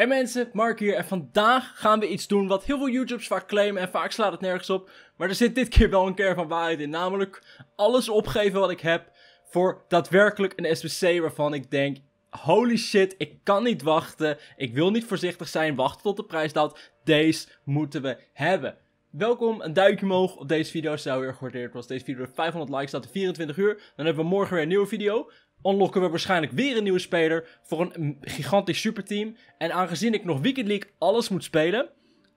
Hey mensen, Mark hier en vandaag gaan we iets doen wat heel veel YouTubers vaak claimen en vaak slaat het nergens op. Maar er zit dit keer wel een keer van waarheid in, namelijk alles opgeven wat ik heb voor daadwerkelijk een SBC waarvan ik denk, holy shit, ik kan niet wachten, ik wil niet voorzichtig zijn, wachten tot de prijs daalt, deze moeten we hebben. Welkom, een duimpje omhoog op deze video zou je erg gewaardeerd worden. Als deze video 500 likes staat 24 uur, dan hebben we morgen weer een nieuwe video. Onlokken we waarschijnlijk weer een nieuwe speler voor een gigantisch superteam. En aangezien ik nog Weekend League alles moet spelen,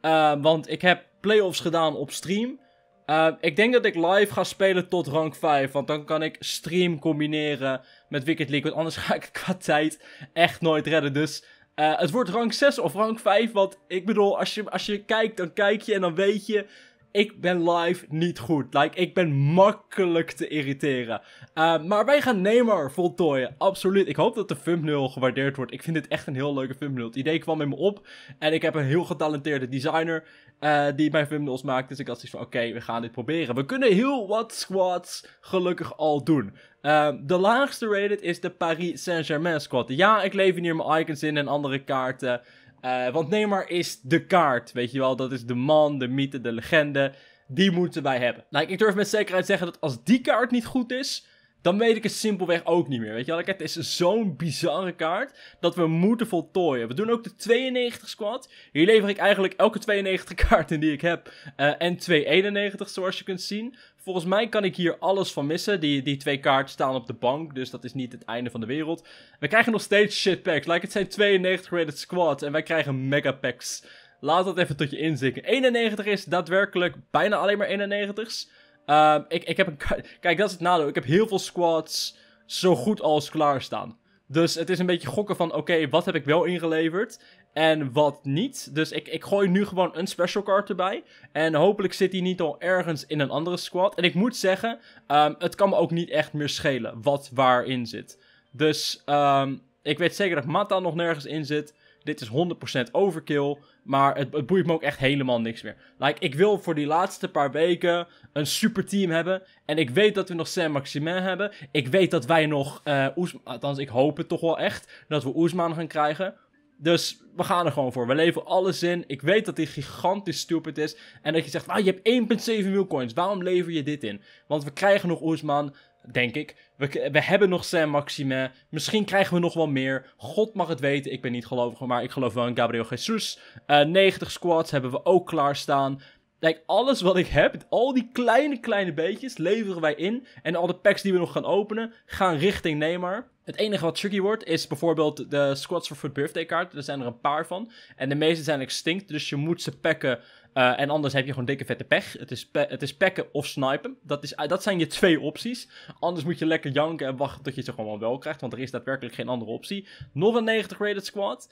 eh, want ik heb playoffs gedaan op stream. Eh, ik denk dat ik live ga spelen tot rank 5. Want dan kan ik stream combineren met Wicked League. Want anders ga ik het qua tijd echt nooit redden. Dus eh, het wordt rank 6 of rank 5. Want ik bedoel, als je, als je kijkt, dan kijk je en dan weet je ik ben live niet goed. Like, ik ben makkelijk te irriteren. Eh, maar wij gaan Neymar voltooien. Absoluut. Ik hoop dat de thumbnail gewaardeerd wordt. Ik vind dit echt een heel leuke thumbnail. Het idee kwam in me op. En ik heb een heel getalenteerde designer eh, die mijn thumbnails maakt. Dus ik had zoiets van, oké, we gaan dit proberen. We kunnen heel wat squads gelukkig al doen. Eh, de laagste rated is de Paris Saint-Germain squad. Ja, ik lever hier mijn icons in en andere kaarten. Uh, want Neymar is de kaart, weet je wel. Dat is de man, de mythe, de legende. Die moeten wij hebben. Nou, ik durf met zekerheid zeggen dat als die kaart niet goed is, dan weet ik het simpelweg ook niet meer. Weet je wel, het is zo'n bizarre kaart dat we moeten voltooien. We doen ook de 92 squad. Hier lever ik eigenlijk elke 92 kaarten die ik heb. Uh, en 291 zoals je kunt zien. Volgens mij kan ik hier alles van missen. Die, die twee kaarten staan op de bank, dus dat is niet het einde van de wereld. We krijgen nog steeds shitpacks. Like, het zijn 92 rated squad en wij krijgen megapacks. Laat dat even tot je inzikken. 91 is daadwerkelijk bijna alleen maar 91's. Ehm, ik, ik heb een, kijk, dat is het nadeel. Ik heb heel veel squads zo goed als klaarstaan. Dus het is een beetje gokken van, oké, wat heb ik wel ingeleverd en wat niet. Dus ik, ik gooi nu gewoon een special card erbij. En hopelijk zit die niet al ergens in een andere squad. En ik moet zeggen, ehm, het kan me ook niet echt meer schelen wat waarin zit. Dus ehm, ik weet zeker dat Mata nog nergens in zit. Dit is 100% overkill. Maar het, het, boeit me ook echt helemaal niks meer. Like, ik wil voor die laatste paar weken een super team hebben. En ik weet dat we nog Saint-Maximin hebben. Ik weet dat wij nog uh, Althans, ik hoop het toch wel echt. Dat we Oesman gaan krijgen. Dus we gaan er gewoon voor. We leven alles in. Ik weet dat dit gigantisch stupid is. En dat je zegt, ah, je hebt 1,7 miljoen coins. Waarom lever je dit in? Want we krijgen nog Oesman. Denk ik. We, we hebben nog Saint-Maximin. Misschien krijgen we nog wel meer. God mag het weten. Ik ben niet gelovig, maar ik geloof wel in Gabriel Jesus. 90 eh, squads hebben we ook klaarstaan. Kijk, alles wat ik heb, al die kleine, kleine beetjes, leveren wij in. En al de packs die we nog gaan openen, gaan richting Neymar. Het enige wat tricky wordt, is bijvoorbeeld de Squads voor Foot Birthday kaart. Er zijn er een paar van. En de meeste zijn extinct, dus je moet ze pakken eh, en anders heb je gewoon dikke vette pech. Het is, pe het is pekken of snipen. Dat, is, dat zijn je twee opties. Anders moet je lekker janken en wachten tot je ze gewoon wel krijgt. Want er is daadwerkelijk geen andere optie. Nog een 90 rated squad.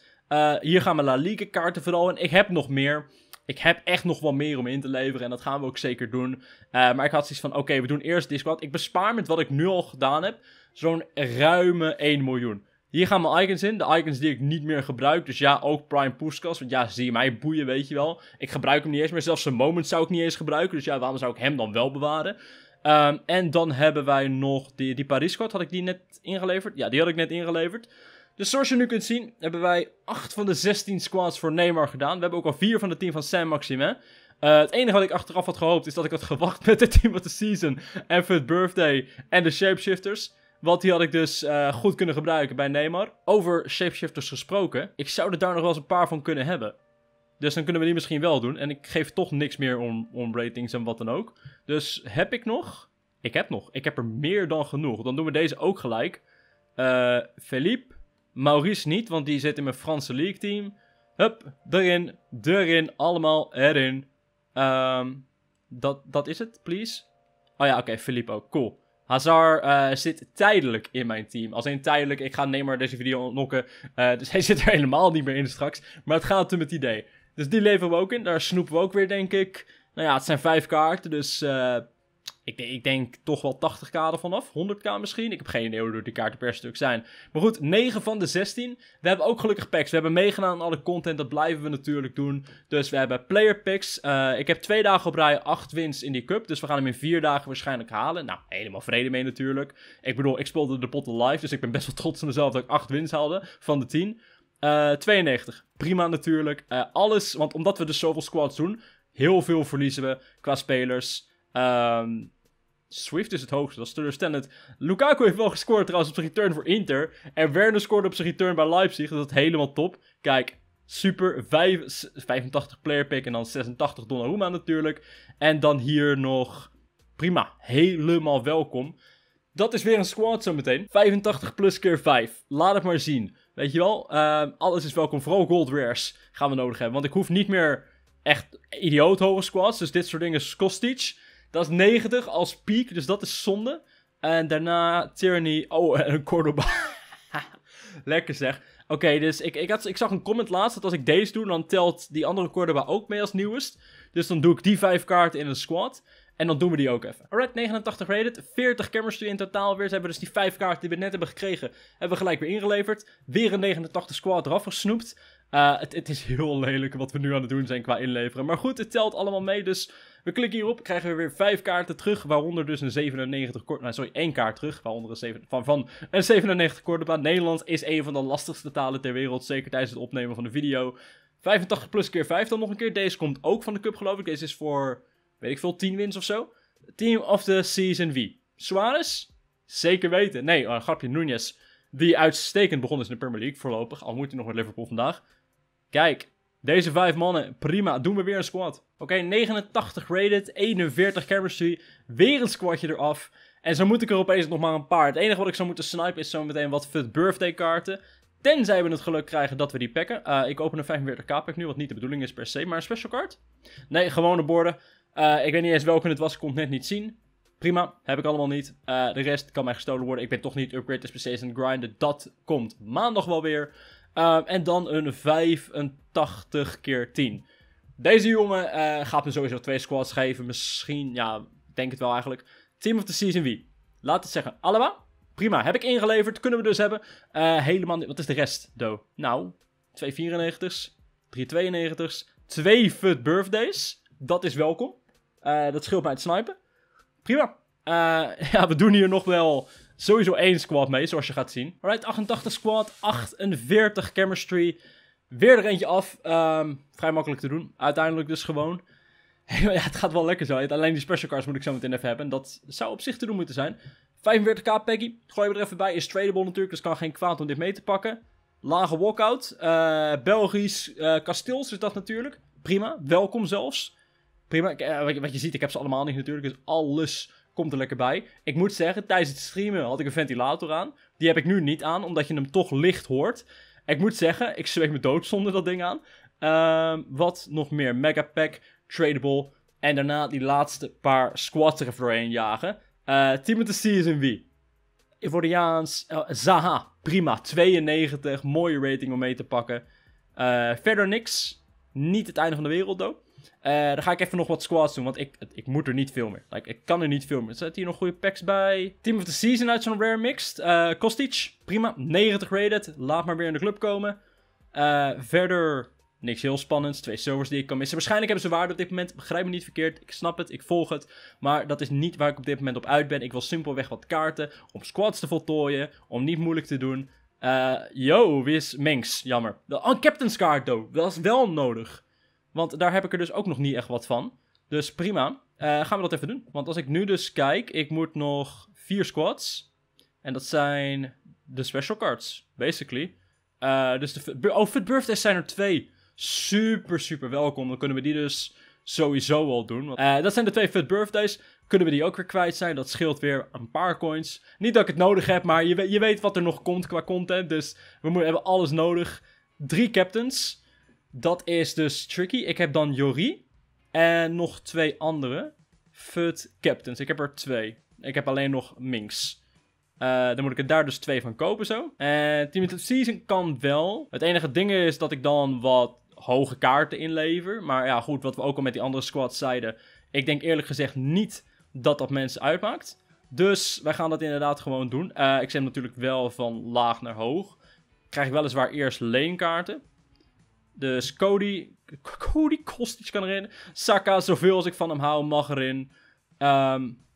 hier gaan we La Liga kaarten vooral. En ik heb nog meer. Ik heb echt nog wel meer om in te leveren. En dat gaan we ook zeker doen. Eh, maar ik had zoiets van: oké, we doen eerst Discord. Ik bespaar met wat ik nu al gedaan heb. Zo'n ruime 1 miljoen. Hier gaan mijn icons in. De icons die ik niet meer gebruik. Dus ja, ook Prime Puskas. Want ja, zie je mij boeien, weet je wel. Ik gebruik hem niet eens meer. Zelfs zijn moment zou ik niet eens gebruiken. Dus ja, waarom zou ik hem dan wel bewaren? Ehm, en dan hebben wij nog die, die Paris squad. Had ik die net ingeleverd? Ja, die had ik net ingeleverd. Dus zoals je nu kunt zien, hebben wij 8 van de 16 squads voor Neymar gedaan. We hebben ook al 4 van de 10 van Saint-Maximin. Eh, het enige wat ik achteraf had gehoopt is dat ik had gewacht met het team van de season en Fit Birthday en de Shapeshifters. Want die had ik dus eh, goed kunnen gebruiken bij Neymar. Over shapeshifters gesproken. Ik zou er daar nog wel eens een paar van kunnen hebben. Dus dan kunnen we die misschien wel doen. En ik geef toch niks meer om, om ratings en wat dan ook. Dus heb ik nog? Ik heb nog. Ik heb er meer dan genoeg. Dan doen we deze ook gelijk. Uh, Philippe. Maurice niet, want die zit in mijn Franse League team. Hup, erin, erin, allemaal erin. Ehm, dat, dat is het, please. Oh ja, oké, Philippe ook. Cool. Hazard uh, zit tijdelijk in mijn team. Als een tijdelijk, ik ga Neymar deze video ontlokken. Uh, eh, dus hij zit er helemaal niet meer in straks. Maar het gaat hem het idee. Dus die leveren we ook in. Daar snoepen we ook weer, denk ik. Nou ja, het zijn vijf kaarten, dus... Eh, ik, ik, denk toch wel 80k ervan af. 100k misschien. Ik heb geen idee hoe door die kaarten per stuk zijn. Maar goed, 9 van de 16. We hebben ook gelukkig packs. We hebben meegedaan aan alle content. Dat blijven we natuurlijk doen. Dus we hebben player picks. Eh, ik heb twee dagen op rij 8 wins in die cup. Dus we gaan hem in 4 dagen waarschijnlijk halen. Nou, helemaal vrede mee natuurlijk. Ik bedoel, ik speelde de potten live. Dus ik ben best wel trots op mezelf dat ik 8 wins haalde van de 10. 92. Eh, Prima natuurlijk. Eh, alles, want omdat we dus zoveel squads doen, heel veel verliezen we qua spelers. Ehm Swift is het hoogste, dat is teleurstellend. Lukaku heeft wel gescoord trouwens op zijn return voor Inter. En Werner scoorde op zijn return bij Leipzig, dat is helemaal top. Kijk, super, 85 player pick en dan 86 Donnarumma natuurlijk. En dan hier nog, prima, helemaal welkom. Dat is weer een squad zometeen. 85 plus keer 5. Laat het maar zien. Weet je wel, eh, alles is welkom. Vooral gold rares gaan we nodig hebben. Want ik hoef niet meer echt idioot hoge squads. Dus dit soort dingen is iets. Dat is 90 als piek, dus dat is zonde. En daarna Tyranny. Oh, en een Cordoba. Lekker zeg. Oké, dus ik, ik, had, ik zag een comment laatst dat als ik deze doe, dan telt die andere Cordoba ook mee als nieuwest. Dus dan doe ik die vijf kaarten in een squad. En dan doen we die ook even. Alright, 89 rated. 40 chemistry in totaal weer. Ze hebben dus die 5 kaarten die we net hebben gekregen, hebben we gelijk weer ingeleverd. Weer een 89 squad eraf gesnoept. Eh, het, het, is heel lelijk wat we nu aan het doen zijn qua inleveren. Maar goed, het telt allemaal mee. Dus we klikken hierop, krijgen we weer vijf kaarten terug, waaronder dus een 97 kort, nou, sorry, één kaart terug, waaronder een van, van een 97 Cordoba. Nederlands is een van de lastigste talen ter wereld, zeker tijdens het opnemen van de video. 85 plus keer 5 dan nog een keer. Deze komt ook van de cup geloof ik. Deze is voor, weet ik veel, 10 wins of zo. Team of the Season wie? Suarez? Zeker weten. Nee, oh, een grapje, Nunez. Die uitstekend begon is in de Premier League voorlopig. Al moet hij nog met Liverpool vandaag. Kijk, deze vijf mannen, prima. Doen we weer een squad. Oké, 89 rated, 41 chemistry. Weer een squadje eraf. En zo moet ik er opeens nog maar een paar. Het enige wat ik zou moeten snipen is zo meteen wat fut birthday kaarten. Tenzij we het geluk krijgen dat we die packen. Eh, ik open een 45k pack nu, wat niet de bedoeling is per se. Maar een special card? Nee, gewone borden. Eh, ik weet niet eens welke het was, ik kon het net niet zien. Prima, heb ik allemaal niet. Eh, de rest kan mij gestolen worden. Ik ben toch niet upgraded SPC's en grinden. Dat komt maandag wel weer. Eh, en dan een 85 keer 10. Deze jongen eh, gaat me sowieso twee squads geven. Misschien, ja, denk het wel eigenlijk. Team of the Season wie? Laat het zeggen. Alaba? Prima. Heb ik ingeleverd. Kunnen we dus hebben. Uh, helemaal Wat is de rest, do? Nou, 294's. 392's. Twee foot birthdays. Dat is welkom. dat scheelt mij het snipen. Prima. ja, we doen hier nog wel sowieso één squad mee, zoals je gaat zien. Alright, 88 squad, 48 chemistry. Weer er eentje af. Ehm, vrij makkelijk te doen. Uiteindelijk dus gewoon. ja, het gaat wel lekker zo. Alleen die special cards moet ik zo meteen even hebben. En dat zou op zich te doen moeten zijn. 45k Peggy. Gooi je er even bij. Is tradable natuurlijk. Dus kan geen kwaad om dit mee te pakken. Lage walkout. Uh, Belgisch eh, kasteels is dat natuurlijk. Prima. Welkom zelfs. Prima. Eh, wat je ziet, ik heb ze allemaal niet natuurlijk. Dus alles komt er lekker bij. Ik moet zeggen, tijdens het streamen had ik een ventilator aan. Die heb ik nu niet aan, omdat je hem toch licht hoort. Ik moet zeggen, ik zweeg me dood zonder dat ding aan. Ehm, wat nog meer? Mega pack, tradable. En daarna die laatste paar squats er voorheen jagen. Uh, Team of the Season wie? Ivoriaans, uh, eh, Zaha, prima. 92, mooie rating om mee te pakken. Eh, verder niks. Niet het einde van de wereld, though. Uh, dan ga ik even nog wat squads doen, want ik, ik moet er niet veel meer. Like, ik kan er niet veel meer. Zet hier nog goede packs bij. Team of the Season uit zo'n Rare Mixed. Uh, Kostic, prima. 90 rated. Laat maar weer in de club komen. Eh, verder niks heel spannends. Twee servers die ik kan missen. Waarschijnlijk hebben ze waarde op dit moment. Begrijp me niet verkeerd. Ik snap het. Ik volg het. Maar dat is niet waar ik op dit moment op uit ben. Ik wil simpelweg wat kaarten om squads te voltooien. Om niet moeilijk te doen. yo, wie is Minx? Jammer. De Captain's Card, though. Dat is wel nodig. Want daar heb ik er dus ook nog niet echt wat van. Dus prima. Eh, gaan we dat even doen. Want als ik nu dus kijk, ik moet nog vier squads. En dat zijn de special cards, basically. Eh, dus de, oh, Fit Birthdays zijn er twee. Super, super welkom. Dan kunnen we die dus sowieso al doen. Eh, dat zijn de twee Fit Birthdays. Kunnen we die ook weer kwijt zijn. Dat scheelt weer een paar coins. Niet dat ik het nodig heb, maar je, weet, je weet wat er nog komt qua content. Dus we hebben alles nodig. Drie captains. Dat is dus tricky. Ik heb dan Jori en nog twee andere fut Captains. Ik heb er twee. Ik heb alleen nog Minx. Eh, dan moet ik er daar dus twee van kopen zo. En eh, Team of the Season kan wel. Het enige ding is dat ik dan wat hoge kaarten inlever. Maar ja, goed, wat we ook al met die andere squads zeiden. Ik denk eerlijk gezegd niet dat dat mensen uitmaakt. Dus wij gaan dat inderdaad gewoon doen. Eh, ik zet natuurlijk wel van laag naar hoog. Krijg ik weliswaar eerst leenkaarten. Dus Cody, Cody Kostic kan erin. Saka, zoveel als ik van hem hou, mag erin. Um,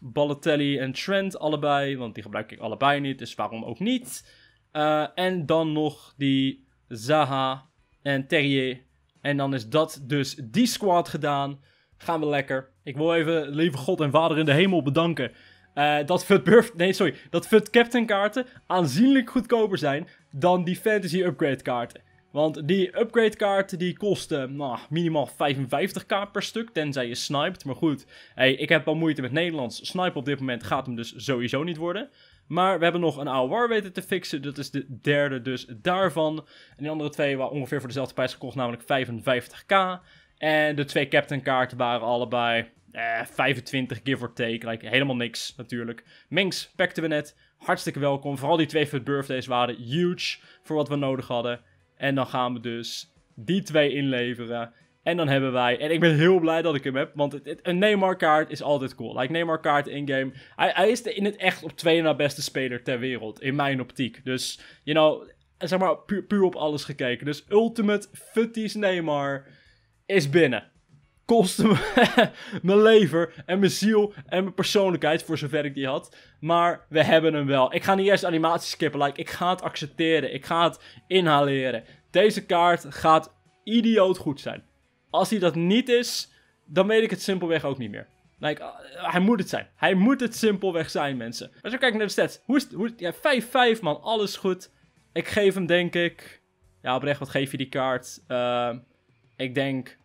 Balotelli en Trent allebei, want die gebruik ik allebei niet, dus waarom ook niet. Eh, en dan nog die Zaha en Terrier. En dan is dat dus die squad gedaan. Gaan we lekker. Ik wil even lieve God en Vader in de hemel bedanken. Eh, dat FUT Nee, sorry. Dat FUT Captain kaarten aanzienlijk goedkoper zijn dan die Fantasy Upgrade kaarten. Want die upgrade kaart die kostte eh, nou, minimaal 55k per stuk, tenzij je sniped. Maar goed, hey, ik heb wel moeite met Nederlands. Snipen op dit moment gaat hem dus sowieso niet worden. Maar we hebben nog een AOR weten te fixen. Dat is de derde dus daarvan. En die andere twee waren ongeveer voor dezelfde prijs gekocht, namelijk 55k. En de twee captain kaarten waren allebei eh, 25 give or take. Like, helemaal niks natuurlijk. Minx packten we net. Hartstikke welkom. Vooral die twee for Birthdays waren huge voor wat we nodig hadden. En dan gaan we dus die twee inleveren. En dan hebben wij, en ik ben heel blij dat ik hem heb, want een Neymar kaart is altijd cool. Like Neymar kaart in-game, hij, hij, is de, in het echt op twee na beste speler ter wereld, in mijn optiek. Dus, you know, zeg maar puur, puur op alles gekeken. Dus Ultimate Futties Neymar is binnen kostte me mijn lever en mijn ziel en mijn persoonlijkheid, voor zover ik die had. Maar we hebben hem wel. Ik ga niet eerst animaties skippen, like, ik ga het accepteren, ik ga het inhaleren. Deze kaart gaat idioot goed zijn. Als hij dat niet is, dan weet ik het simpelweg ook niet meer. Like, eh, hij moet het zijn. Hij moet het simpelweg zijn, mensen. Als we kijken naar de stats. Hoe is Hoe, ja, 5-5, man. Alles goed. Ik geef hem, denk ik... Ja, oprecht, wat geef je die kaart? Eh, ik denk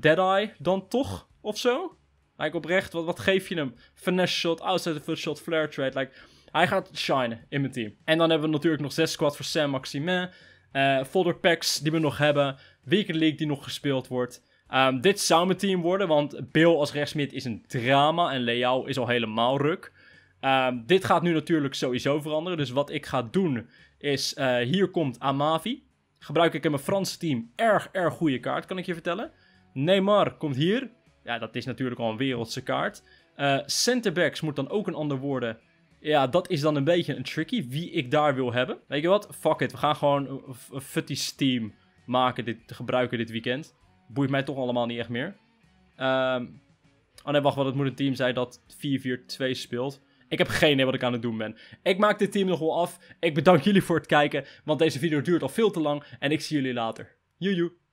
Deadeye dan toch of zo? Like oprecht, wat, wat geef je hem? Finesse shot, outside the foot shot, flare trade. Like, hij gaat shine in mijn team. En dan hebben we natuurlijk nog zes squad voor Sam Maximin. Uh, eh, folder packs die we nog hebben. Weekend League die nog gespeeld wordt. Ehm, dit zou mijn team worden, want Bill als rechtsmid is een drama. En Leao is al helemaal ruk. Ehm, dit gaat nu natuurlijk sowieso veranderen. Dus wat ik ga doen is, eh, hier komt Amavi. Gebruik ik in mijn Franse team erg, erg goede kaart, kan ik je vertellen. Neymar komt hier. Ja, dat is natuurlijk al een wereldse kaart. Eh, centerbacks moet dan ook een ander worden. Ja, dat is dan een beetje een tricky. Wie ik daar wil hebben. Weet je wat? Fuck it. We gaan gewoon een futty team maken. Dit, gebruiken dit weekend. Boeit mij toch allemaal niet echt meer. Um, oh nee, wacht. Wat het moet een team zijn dat 4-4-2 speelt. Ik heb geen idee wat ik aan het doen ben. Ik maak dit team nog wel af. Ik bedank jullie voor het kijken. Want deze video duurt al veel te lang. En ik zie jullie later. Joejoe.